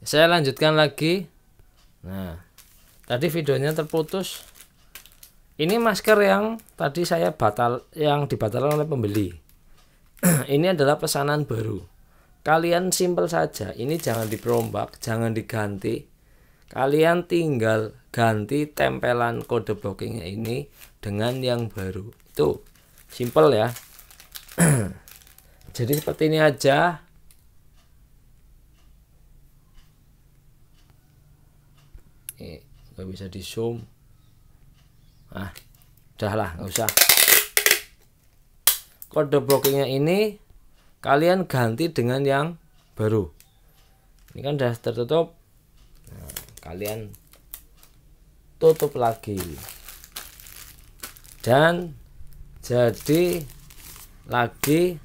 saya lanjutkan lagi nah tadi videonya terputus ini masker yang tadi saya batal yang dibatalkan oleh pembeli ini adalah pesanan baru kalian simpel saja ini jangan diperombak jangan diganti kalian tinggal ganti tempelan kode blockingnya ini dengan yang baru itu simple ya jadi seperti ini aja nggak bisa di zoom ah udah lah nggak usah kode blockingnya ini kalian ganti dengan yang baru ini kan udah tertutup nah, kalian tutup lagi dan jadi lagi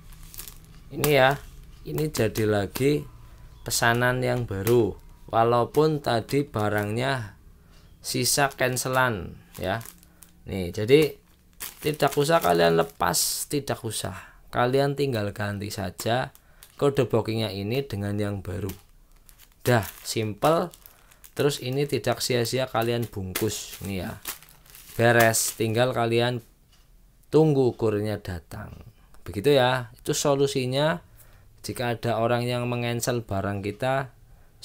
ini ya ini jadi lagi pesanan yang baru walaupun tadi barangnya sisa cancelan ya nih jadi tidak usah kalian lepas tidak usah kalian tinggal ganti saja kode bookingnya ini dengan yang baru dah simple terus ini tidak sia-sia kalian bungkus nih ya beres tinggal kalian tunggu kurirnya datang begitu ya itu solusinya jika ada orang yang mengensel barang kita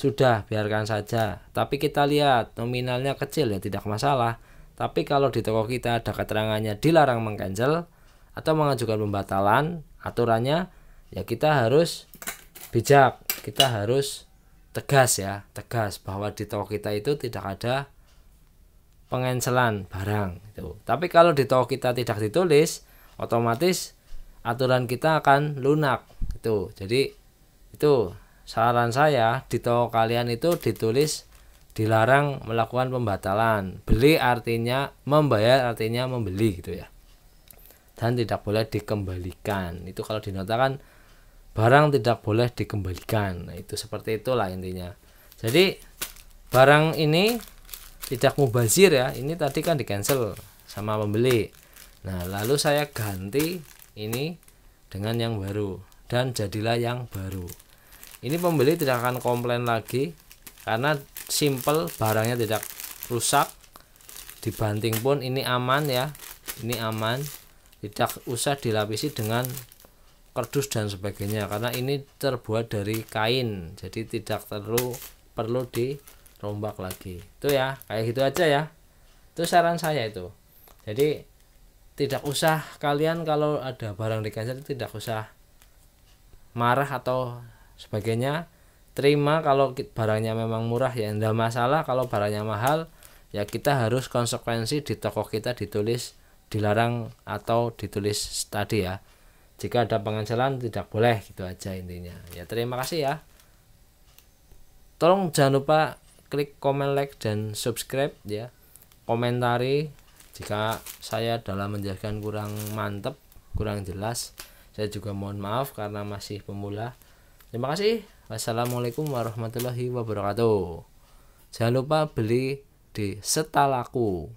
sudah, biarkan saja. Tapi kita lihat, nominalnya kecil ya tidak masalah. Tapi kalau di toko kita ada keterangannya dilarang mengcancel atau mengajukan pembatalan, aturannya ya kita harus bijak, kita harus tegas ya, tegas bahwa di toko kita itu tidak ada pengencelan barang itu. Tapi kalau di toko kita tidak ditulis, otomatis aturan kita akan lunak itu. Jadi itu saran saya di toko kalian itu ditulis dilarang melakukan pembatalan beli artinya membayar artinya membeli gitu ya dan tidak boleh dikembalikan itu kalau dinotakan barang tidak boleh dikembalikan nah, itu seperti itulah intinya jadi barang ini tidak mubazir ya ini tadi kan di cancel sama pembeli nah lalu saya ganti ini dengan yang baru dan jadilah yang baru ini pembeli tidak akan komplain lagi karena simple barangnya tidak rusak dibanting pun ini aman ya ini aman tidak usah dilapisi dengan kardus dan sebagainya karena ini terbuat dari kain jadi tidak perlu perlu dirombak lagi itu ya kayak gitu aja ya itu saran saya itu jadi tidak usah kalian kalau ada barang di cancel tidak usah marah atau sebagainya terima kalau barangnya memang murah ya tidak masalah kalau barangnya mahal ya kita harus konsekuensi di toko kita ditulis dilarang atau ditulis tadi ya jika ada pengancelan tidak boleh gitu aja intinya ya terima kasih ya tolong jangan lupa klik komen like dan subscribe ya komentari jika saya dalam menjelaskan kurang mantep kurang jelas saya juga mohon maaf karena masih pemula Terima kasih. Wassalamualaikum warahmatullahi wabarakatuh. Jangan lupa beli di Setalaku.